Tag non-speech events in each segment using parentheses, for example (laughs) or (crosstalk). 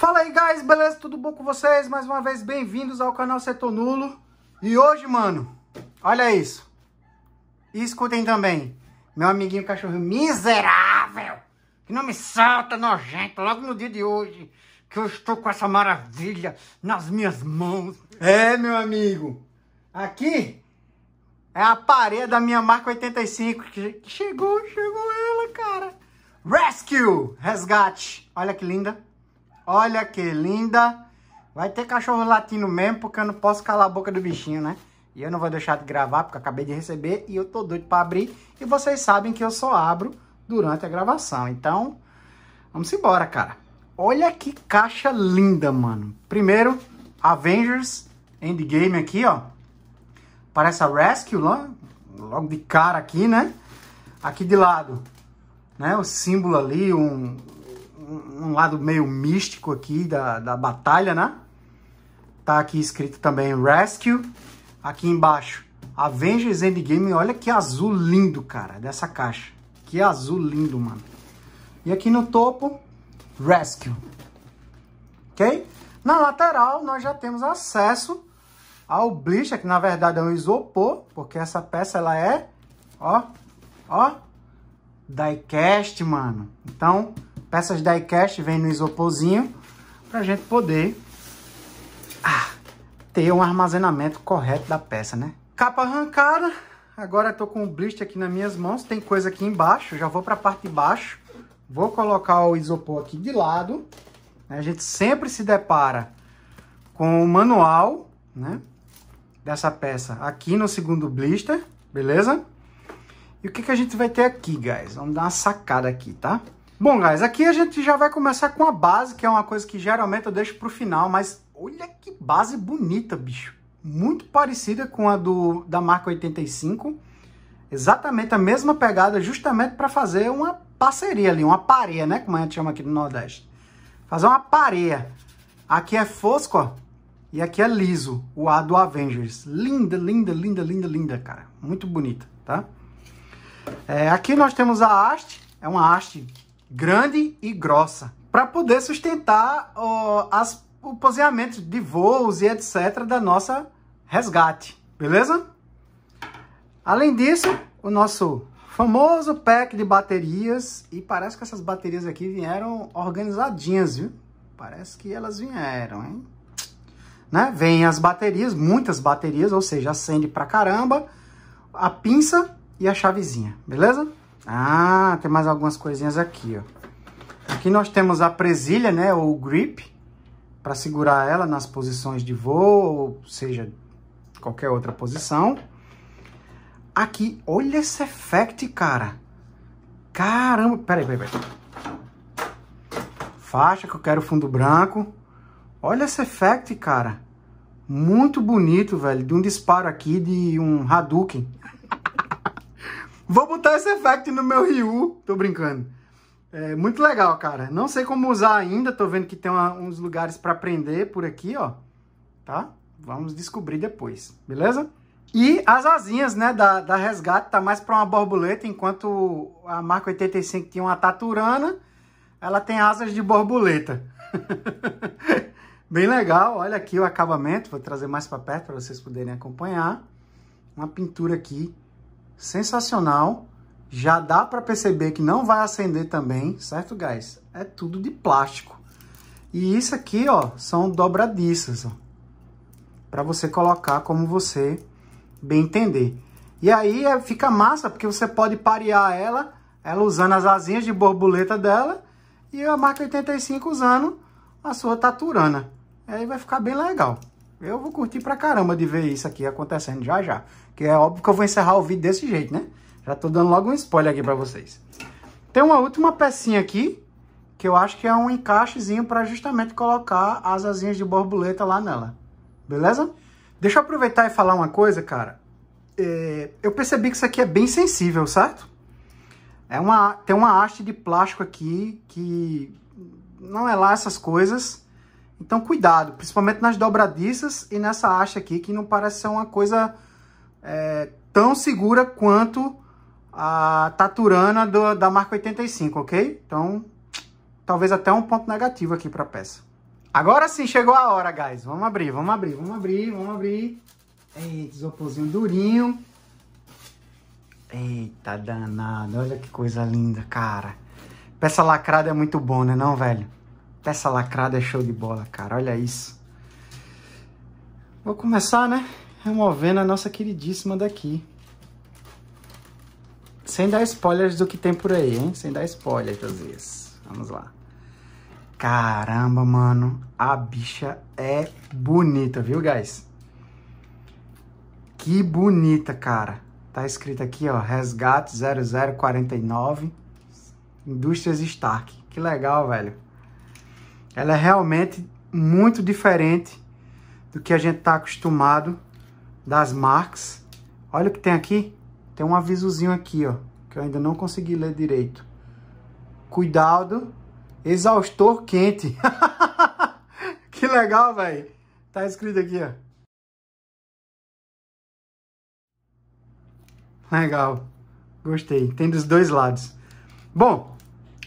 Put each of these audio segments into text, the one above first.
Fala aí, guys, beleza? Tudo bom com vocês? Mais uma vez, bem-vindos ao canal Setor Nulo. E hoje, mano, olha isso. E escutem também, meu amiguinho cachorrinho miserável, que não me solta, nojento, logo no dia de hoje, que eu estou com essa maravilha nas minhas mãos. É, meu amigo, aqui é a parede da minha marca 85, que chegou, chegou ela, cara. Rescue, resgate, olha que linda. Olha que linda. Vai ter cachorro latindo mesmo, porque eu não posso calar a boca do bichinho, né? E eu não vou deixar de gravar, porque eu acabei de receber e eu tô doido pra abrir. E vocês sabem que eu só abro durante a gravação. Então, vamos embora, cara. Olha que caixa linda, mano. Primeiro, Avengers Endgame aqui, ó. Parece a Rescue, logo de cara aqui, né? Aqui de lado, né? O símbolo ali, um, um lado meio místico aqui da, da batalha, né? Tá aqui escrito também Rescue. Aqui embaixo, Avengers Endgame. Olha que azul lindo, cara, dessa caixa. Que azul lindo, mano. E aqui no topo, Rescue. Ok? Na lateral, nós já temos acesso ao blister, que na verdade é um isopor, porque essa peça, ela é, ó, ó, diecast, mano. Então, Peças diecast vem no isoporzinho para a gente poder ah, ter um armazenamento correto da peça, né? Capa arrancada. Agora eu tô com o blister aqui nas minhas mãos. Tem coisa aqui embaixo. Já vou para a parte de baixo. Vou colocar o isopor aqui de lado. Né? A gente sempre se depara com o manual, né? Dessa peça aqui no segundo blister, beleza? E o que, que a gente vai ter aqui, guys? Vamos dar uma sacada aqui, Tá? Bom, guys, aqui a gente já vai começar com a base, que é uma coisa que geralmente eu deixo para o final, mas olha que base bonita, bicho. Muito parecida com a do, da marca 85. Exatamente a mesma pegada, justamente para fazer uma parceria ali, uma pareia, né? Como a gente chama aqui no Nordeste. Fazer uma pareia. Aqui é fosco, ó, e aqui é liso, o A do Avengers. Linda, linda, linda, linda, linda, cara. Muito bonita, tá? É, aqui nós temos a haste, é uma haste grande e grossa, para poder sustentar ó, as, o poseamento de voos e etc. da nossa resgate, beleza? Além disso, o nosso famoso pack de baterias, e parece que essas baterias aqui vieram organizadinhas, viu? Parece que elas vieram, hein? Né? Vem as baterias, muitas baterias, ou seja, acende pra caramba, a pinça e a chavezinha, beleza? Ah, tem mais algumas coisinhas aqui, ó. Aqui nós temos a presilha, né, ou grip, para segurar ela nas posições de voo, ou seja, qualquer outra posição. Aqui, olha esse effect, cara. Caramba, peraí, peraí, peraí. Faixa que eu quero fundo branco. Olha esse effect, cara. Muito bonito, velho. De um disparo aqui de um Hadouken. Vou botar esse effect no meu Ryu. Tô brincando. É muito legal, cara. Não sei como usar ainda. Tô vendo que tem uma, uns lugares para prender por aqui, ó. Tá? Vamos descobrir depois, beleza? E as asinhas, né, da, da resgate tá mais para uma borboleta, enquanto a marca 85 tinha uma taturana, ela tem asas de borboleta. (laughs) Bem legal, olha aqui o acabamento, vou trazer mais para perto para vocês poderem acompanhar. Uma pintura aqui sensacional. Já dá para perceber que não vai acender também, certo, guys? É tudo de plástico. E isso aqui, ó, são dobradiças, ó. Para você colocar como você bem entender. E aí é, fica massa, porque você pode parear ela, ela usando as asinhas de borboleta dela, e a marca 85 usando a sua taturana. E aí vai ficar bem legal. Eu vou curtir pra caramba de ver isso aqui acontecendo já já. Que é óbvio que eu vou encerrar o vídeo desse jeito, né? Já tô dando logo um spoiler aqui pra vocês. Tem uma última pecinha aqui, que eu acho que é um encaixezinho pra justamente colocar as asinhas de borboleta lá nela. Beleza? Deixa eu aproveitar e falar uma coisa, cara. É, eu percebi que isso aqui é bem sensível, certo? É uma, tem uma haste de plástico aqui que não é lá essas coisas então, cuidado, principalmente nas dobradiças e nessa haste aqui, que não parece ser uma coisa é, tão segura quanto a Taturana do, da marca 85, ok? Então, talvez até um ponto negativo aqui para a peça. Agora sim, chegou a hora, guys. Vamos abrir, vamos abrir, vamos abrir, vamos abrir. Eita, isoporzinho durinho. Eita, danado. Olha que coisa linda, cara. Peça lacrada é muito bom, né não, velho? Peça lacrada é show de bola, cara. Olha isso. Vou começar, né? Removendo a nossa queridíssima daqui. Sem dar spoilers do que tem por aí, hein? Sem dar spoilers, às vezes. Vamos lá. Caramba, mano. A bicha é bonita, viu, guys? Que bonita, cara. Tá escrito aqui, ó, resgate 0049, indústrias Stark. Que legal, velho. Ela é realmente muito diferente do que a gente está acostumado das marcas. Olha o que tem aqui. Tem um avisozinho aqui, ó, que eu ainda não consegui ler direito. Cuidado, exaustor quente. (laughs) que legal, velho. Tá escrito aqui, ó. Legal. Gostei. Tem dos dois lados. Bom,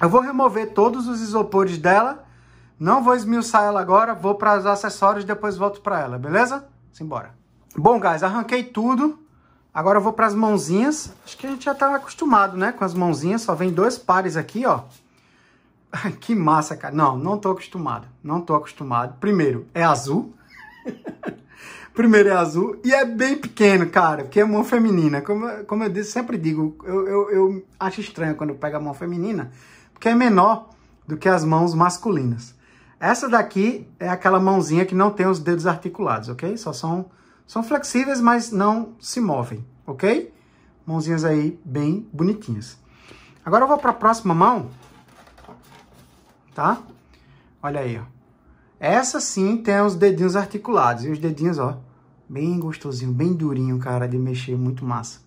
eu vou remover todos os isopores dela não vou esmiuçar ela agora, vou para os acessórios e depois volto para ela, beleza? Simbora. Bom, guys, arranquei tudo. Agora eu vou para as mãozinhas. Acho que a gente já estava tá acostumado, né, com as mãozinhas. Só vem dois pares aqui, ó. (laughs) que massa, cara. Não, não tô acostumado. Não tô acostumado. Primeiro, é azul. (laughs) Primeiro é azul e é bem pequeno, cara, porque é mão feminina. Como, como eu disse, sempre digo, eu, eu, eu acho estranho quando pega a mão feminina, porque é menor do que as mãos masculinas. Essa daqui é aquela mãozinha que não tem os dedos articulados, ok? Só são, são flexíveis, mas não se movem, ok? Mãozinhas aí bem bonitinhas. Agora eu vou para a próxima mão, tá? Olha aí, ó. Essa sim tem os dedinhos articulados. E os dedinhos, ó, bem gostosinho, bem durinho, cara, de mexer, muito massa.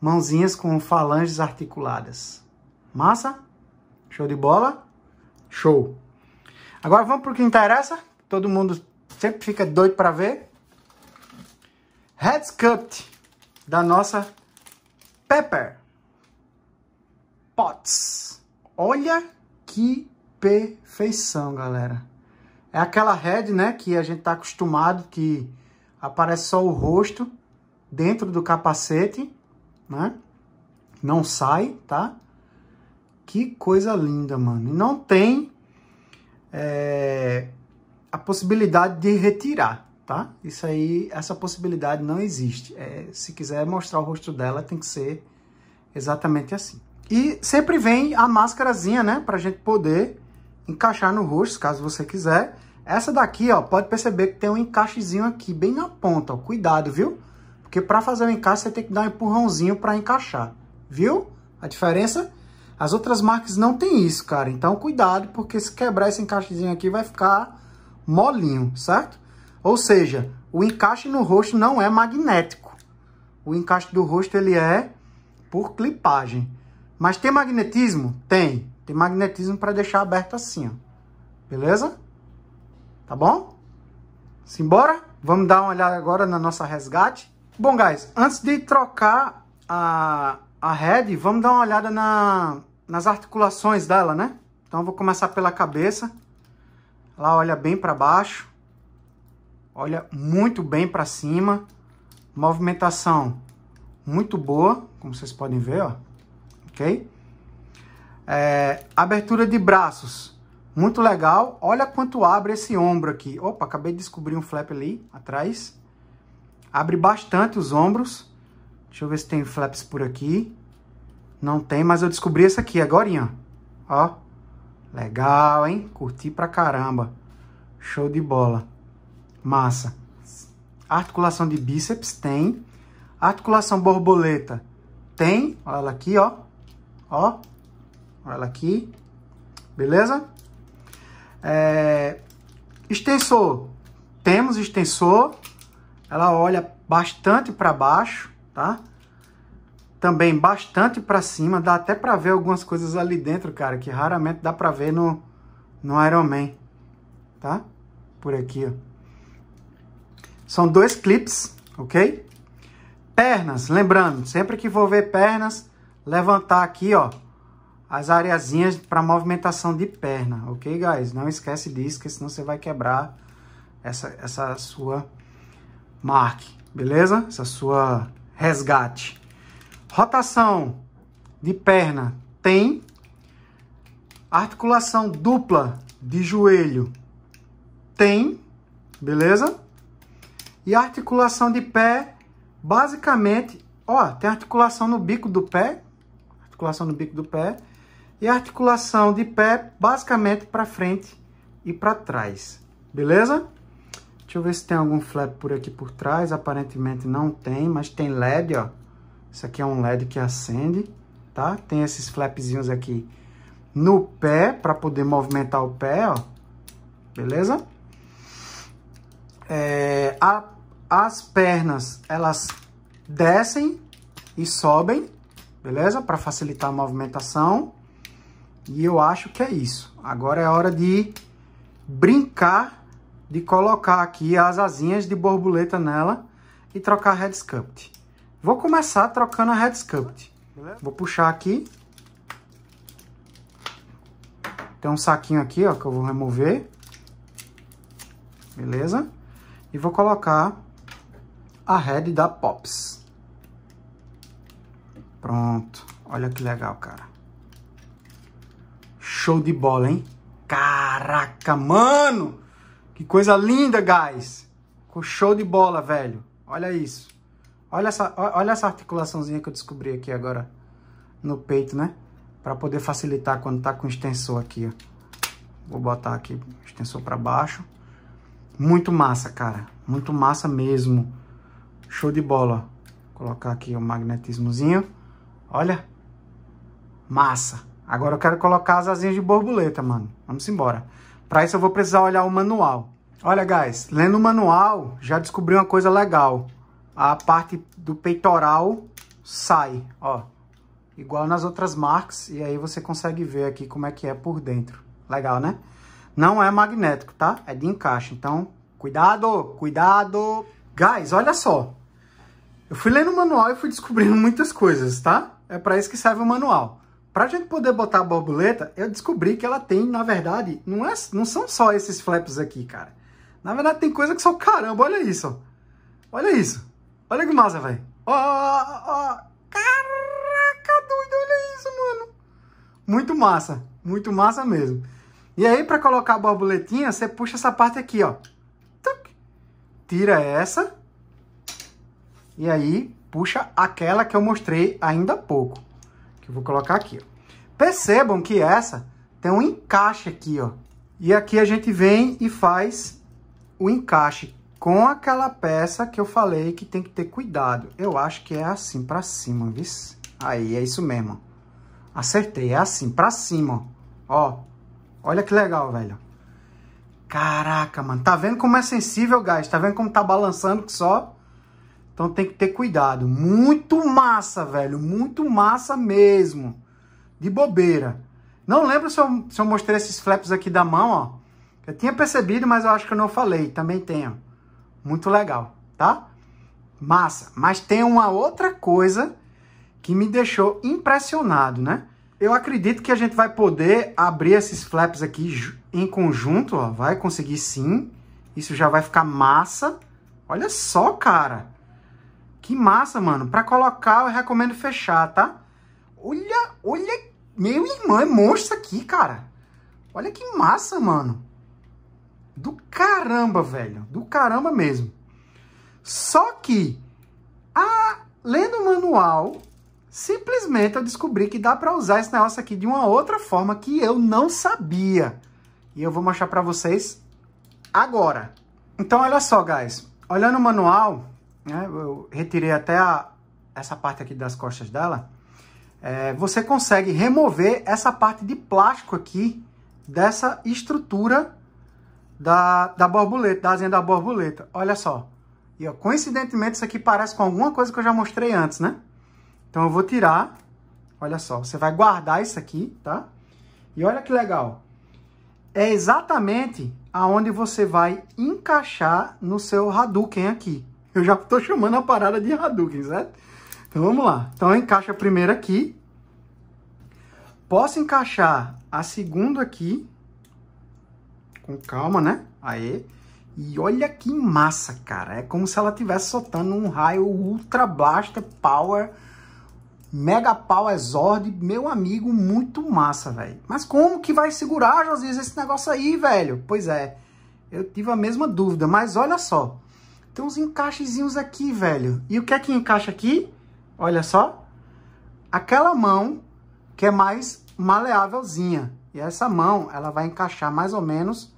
Mãozinhas com falanges articuladas. Massa? Show de bola? Show! Agora vamos para o que interessa. Todo mundo sempre fica doido para ver. Heads Cut da nossa Pepper Potts. Olha que perfeição, galera. É aquela head, né, que a gente tá acostumado, que aparece só o rosto dentro do capacete, né? Não sai, tá? Que coisa linda, mano. E não tem é, a possibilidade de retirar, tá? Isso aí, essa possibilidade não existe. É, se quiser mostrar o rosto dela, tem que ser exatamente assim. E sempre vem a máscarazinha, né? Pra gente poder encaixar no rosto, caso você quiser. Essa daqui, ó, pode perceber que tem um encaixezinho aqui, bem na ponta, ó. Cuidado, viu? Porque para fazer o encaixe, você tem que dar um empurrãozinho para encaixar, viu? A diferença as outras marcas não tem isso, cara. Então, cuidado, porque se quebrar esse encaixezinho aqui, vai ficar molinho, certo? Ou seja, o encaixe no rosto não é magnético. O encaixe do rosto, ele é por clipagem. Mas tem magnetismo? Tem. Tem magnetismo para deixar aberto assim, ó. Beleza? Tá bom? Simbora? Vamos dar uma olhada agora na nossa resgate. Bom, guys, antes de trocar a, a head, vamos dar uma olhada na, nas articulações dela, né? Então eu vou começar pela cabeça. Ela olha bem para baixo. Olha muito bem para cima. Movimentação muito boa, como vocês podem ver, ó. Ok? É, abertura de braços, muito legal. Olha quanto abre esse ombro aqui. Opa, acabei de descobrir um flap ali atrás. Abre bastante os ombros. Deixa eu ver se tem flaps por aqui. Não tem, mas eu descobri essa aqui agora. Ó. Legal, hein? Curti pra caramba. Show de bola. Massa. Articulação de bíceps tem. Articulação borboleta tem. Olha ela aqui, ó. Ó. Olha ela aqui. Beleza? É... Extensor. Temos extensor. Ela olha bastante para baixo tá? Também bastante para cima, dá até para ver algumas coisas ali dentro, cara, que raramente dá para ver no, no Iron Man, tá? Por aqui, ó. São dois clips, ok? Pernas, lembrando, sempre que for ver pernas, levantar aqui, ó, as areazinhas para movimentação de perna, ok, guys? Não esquece disso, que senão você vai quebrar essa, essa sua marque, beleza? Essa sua resgate. Rotação de perna tem. Articulação dupla de joelho tem, beleza? E articulação de pé, basicamente, ó, tem articulação no bico do pé, articulação no bico do pé, e articulação de pé basicamente para frente e para trás, beleza? Deixa eu ver se tem algum flap por aqui por trás. Aparentemente não tem, mas tem LED, ó. Isso aqui é um LED que acende, tá? Tem esses flapzinhos aqui no pé, para poder movimentar o pé, ó. Beleza? É, a, as pernas, elas descem e sobem, beleza? Para facilitar a movimentação. E eu acho que é isso. Agora é hora de brincar de colocar aqui as asinhas de borboleta nela e trocar a head sculpt. Vou começar trocando a head sculpt. Vou puxar aqui. Tem um saquinho aqui, ó, que eu vou remover. Beleza? E vou colocar a head da Pops. Pronto. Olha que legal, cara. Show de bola, hein? Caraca, mano! Que coisa linda, guys. Ficou show de bola, velho. Olha isso. Olha essa, olha essa articulaçãozinha que eu descobri aqui agora no peito, né? Pra poder facilitar quando tá com extensor aqui, ó. Vou botar aqui extensor pra baixo. Muito massa, cara. Muito massa mesmo. Show de bola. Vou colocar aqui o magnetismozinho. Olha. Massa. Agora eu quero colocar as asinhas de borboleta, mano. Vamos embora. Para isso eu vou precisar olhar o manual. Olha, guys, lendo o manual, já descobri uma coisa legal. A parte do peitoral sai, ó. Igual nas outras marcas, e aí você consegue ver aqui como é que é por dentro. Legal, né? Não é magnético, tá? É de encaixe, então cuidado, cuidado. Guys, olha só. Eu fui lendo o manual e fui descobrindo (laughs) muitas coisas, tá? É para isso que serve o manual. Para a gente poder botar a borboleta, eu descobri que ela tem, na verdade, não, é, não são só esses flaps aqui, cara. Na verdade, tem coisa que são Caramba, olha isso, ó. Olha isso. Olha que massa, velho. Ó, ó, ó. Caraca, doido, olha isso, mano. Muito massa. Muito massa mesmo. E aí, para colocar a borboletinha, você puxa essa parte aqui, ó. Tuc. Tira essa. E aí, puxa aquela que eu mostrei ainda há pouco que eu vou colocar aqui. Percebam que essa tem um encaixe aqui, ó. E aqui a gente vem e faz o encaixe com aquela peça que eu falei que tem que ter cuidado. Eu acho que é assim para cima, viu? Aí, é isso mesmo. Acertei, é assim, para cima, ó. Olha que legal, velho. Caraca, mano. Tá vendo como é sensível, guys? Tá vendo como tá balançando que só? Então tem que ter cuidado. Muito massa, velho. Muito massa mesmo. De bobeira. Não lembro se eu, se eu mostrei esses flaps aqui da mão, ó. Eu tinha percebido, mas eu acho que eu não falei. Também tenho. Muito legal, tá? Massa. Mas tem uma outra coisa que me deixou impressionado, né? Eu acredito que a gente vai poder abrir esses flaps aqui em conjunto, ó. Vai conseguir sim. Isso já vai ficar massa. Olha só, cara. Que massa, mano. Pra colocar, eu recomendo fechar, tá? Olha, olha... Meu irmão, é monstro aqui, cara. Olha que massa, mano. Do caramba, velho. Do caramba mesmo. Só que, a... lendo o manual, simplesmente eu descobri que dá para usar esse negócio aqui de uma outra forma que eu não sabia. E eu vou mostrar para vocês agora. Então, olha só, guys. Olhando o manual, né, eu retirei até a, essa parte aqui das costas dela, é, você consegue remover essa parte de plástico aqui dessa estrutura da, da borboleta, da asinha da borboleta. Olha só. E ó, coincidentemente isso aqui parece com alguma coisa que eu já mostrei antes, né? Então eu vou tirar. Olha só, você vai guardar isso aqui, tá? E olha que legal. É exatamente aonde você vai encaixar no seu Hadouken aqui. Eu já estou chamando a parada de Hadouken, certo? Então vamos lá. Então encaixa a primeira aqui. Posso encaixar a segunda aqui. Com calma, né? Aê. E olha que massa, cara. É como se ela estivesse soltando um raio ultra blaster power. Mega Power Zord, meu amigo, muito massa, velho. Mas como que vai segurar, Josias, esse negócio aí, velho? Pois é, eu tive a mesma dúvida, mas olha só. Tem uns encaixezinhos aqui, velho. E o que é que encaixa aqui? Olha só. Aquela mão que é mais maleávelzinha. E essa mão, ela vai encaixar mais ou menos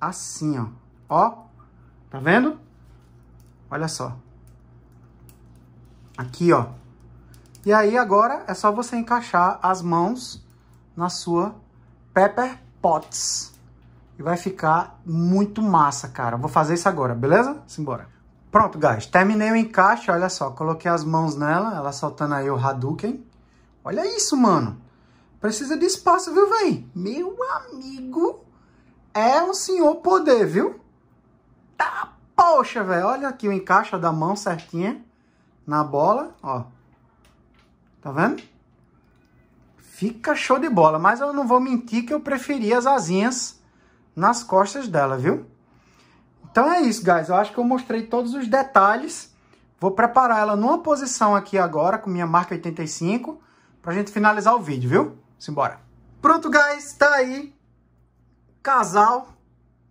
assim, ó. Ó, tá vendo? Olha só. Aqui, ó. E aí, agora, é só você encaixar as mãos na sua Pepper Potts e vai ficar muito massa, cara. Vou fazer isso agora, beleza? Simbora. Pronto, guys. Terminei o encaixe, olha só. Coloquei as mãos nela, ela soltando aí o Hadouken. Olha isso, mano. Precisa de espaço, viu, véi? Meu amigo é um senhor poder, viu? Tá, poxa, velho. Olha aqui o encaixe da mão certinha na bola, ó. Tá vendo? Fica show de bola, mas eu não vou mentir que eu preferi as asinhas nas costas dela, viu? Então é isso, guys. Eu acho que eu mostrei todos os detalhes. Vou preparar ela numa posição aqui agora, com minha marca 85, pra gente finalizar o vídeo, viu? Simbora. Pronto, guys. Tá aí. Casal,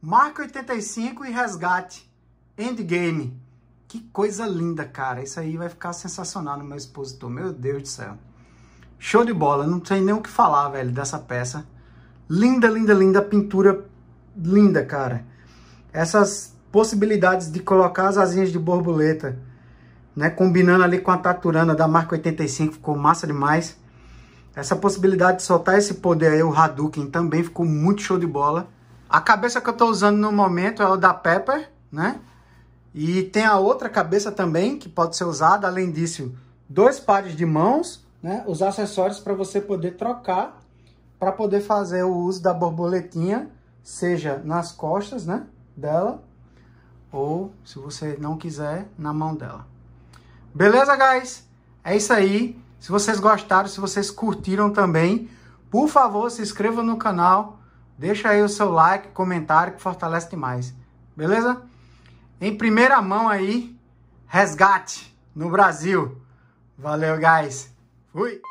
marca 85 e resgate. Endgame. Que coisa linda, cara. Isso aí vai ficar sensacional no meu expositor. Meu Deus do céu. Show de bola. Não tem nem o que falar, velho, dessa peça. Linda, linda, linda. Pintura linda, cara. Essas possibilidades de colocar as asinhas de borboleta, né? Combinando ali com a Taturana da marca 85, ficou massa demais. Essa possibilidade de soltar esse poder aí, o Hadouken, também ficou muito show de bola. A cabeça que eu estou usando no momento é o da Pepper, né? E tem a outra cabeça também que pode ser usada, além disso, dois pares de mãos, né? Os acessórios para você poder trocar, para poder fazer o uso da borboletinha seja nas costas né, dela, ou se você não quiser, na mão dela. Beleza, guys? É isso aí. Se vocês gostaram, se vocês curtiram também, por favor, se inscreva no canal, deixa aí o seu like, comentário, que fortalece demais. Beleza? Em primeira mão aí, resgate no Brasil. Valeu, guys. Fui!